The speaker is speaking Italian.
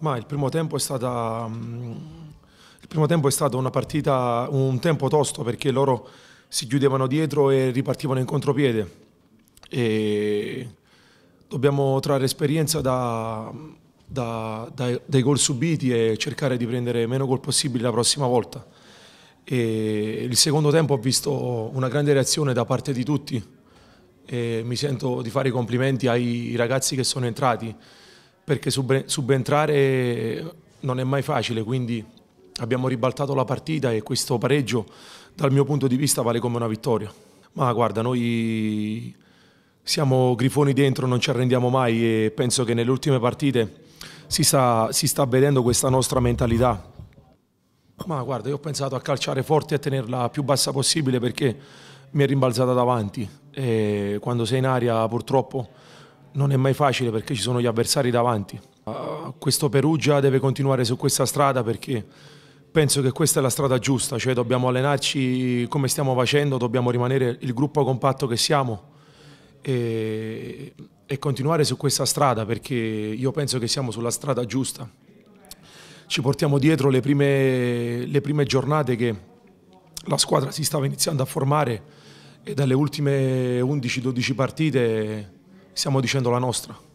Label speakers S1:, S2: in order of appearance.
S1: Ma il primo tempo è stata... Mm, il primo tempo è stato una partita, un tempo tosto perché loro si chiudevano dietro e ripartivano in contropiede. E dobbiamo trarre esperienza da, da, dai, dai gol subiti e cercare di prendere meno gol possibili la prossima volta. E il secondo tempo ho visto una grande reazione da parte di tutti e mi sento di fare i complimenti ai ragazzi che sono entrati perché subentrare non è mai facile, quindi abbiamo ribaltato la partita e questo pareggio dal mio punto di vista vale come una vittoria. Ma guarda, noi siamo grifoni dentro, non ci arrendiamo mai e penso che nelle ultime partite si sta, si sta vedendo questa nostra mentalità. Ma guarda, io ho pensato a calciare forte e a tenerla più bassa possibile perché mi è rimbalzata davanti e quando sei in aria purtroppo non è mai facile perché ci sono gli avversari davanti. Uh, questo Perugia deve continuare su questa strada perché penso che questa è la strada giusta, cioè dobbiamo allenarci come stiamo facendo, dobbiamo rimanere il gruppo compatto che siamo e, e continuare su questa strada perché io penso che siamo sulla strada giusta. Ci portiamo dietro le prime, le prime giornate che la squadra si stava iniziando a formare e dalle ultime 11-12 partite stiamo dicendo la nostra.